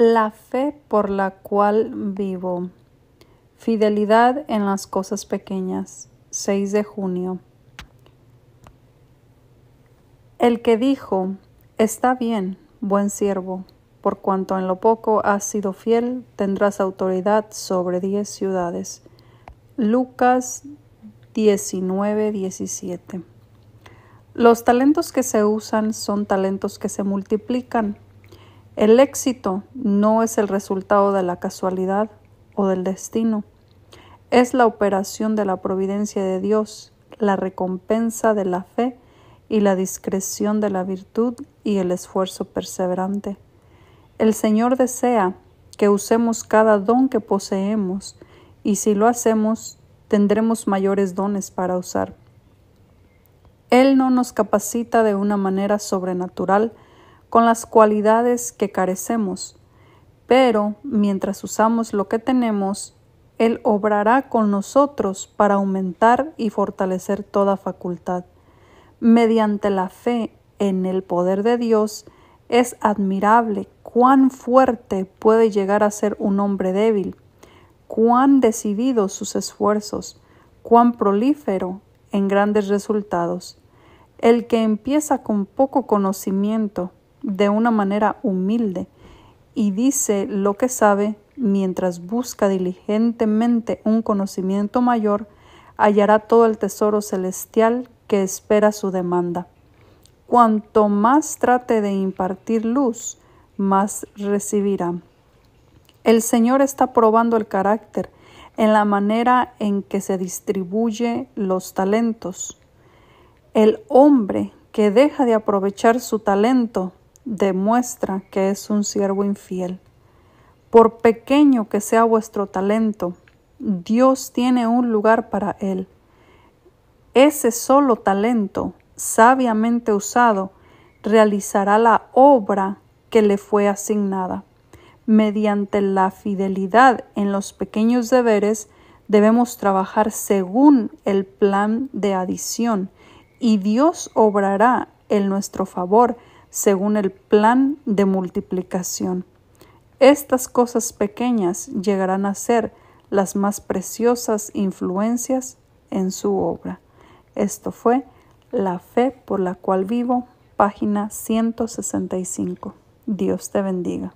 la fe por la cual vivo. Fidelidad en las cosas pequeñas. 6 de junio. El que dijo, está bien, buen siervo, por cuanto en lo poco has sido fiel, tendrás autoridad sobre diez ciudades. Lucas 19, Los talentos que se usan son talentos que se multiplican el éxito no es el resultado de la casualidad o del destino, es la operación de la providencia de Dios, la recompensa de la fe y la discreción de la virtud y el esfuerzo perseverante. El Señor desea que usemos cada don que poseemos y si lo hacemos tendremos mayores dones para usar. Él no nos capacita de una manera sobrenatural, con las cualidades que carecemos, pero mientras usamos lo que tenemos, Él obrará con nosotros para aumentar y fortalecer toda facultad. Mediante la fe en el poder de Dios, es admirable cuán fuerte puede llegar a ser un hombre débil, cuán decididos sus esfuerzos, cuán prolífero en grandes resultados. El que empieza con poco conocimiento de una manera humilde y dice lo que sabe mientras busca diligentemente un conocimiento mayor, hallará todo el tesoro celestial que espera su demanda. Cuanto más trate de impartir luz, más recibirá. El Señor está probando el carácter en la manera en que se distribuye los talentos. El hombre que deja de aprovechar su talento demuestra que es un siervo infiel. Por pequeño que sea vuestro talento, Dios tiene un lugar para él. Ese solo talento, sabiamente usado, realizará la obra que le fue asignada. Mediante la fidelidad en los pequeños deberes, debemos trabajar según el plan de adición, y Dios obrará en nuestro favor según el plan de multiplicación. Estas cosas pequeñas llegarán a ser las más preciosas influencias en su obra. Esto fue La fe por la cual vivo, página 165. Dios te bendiga.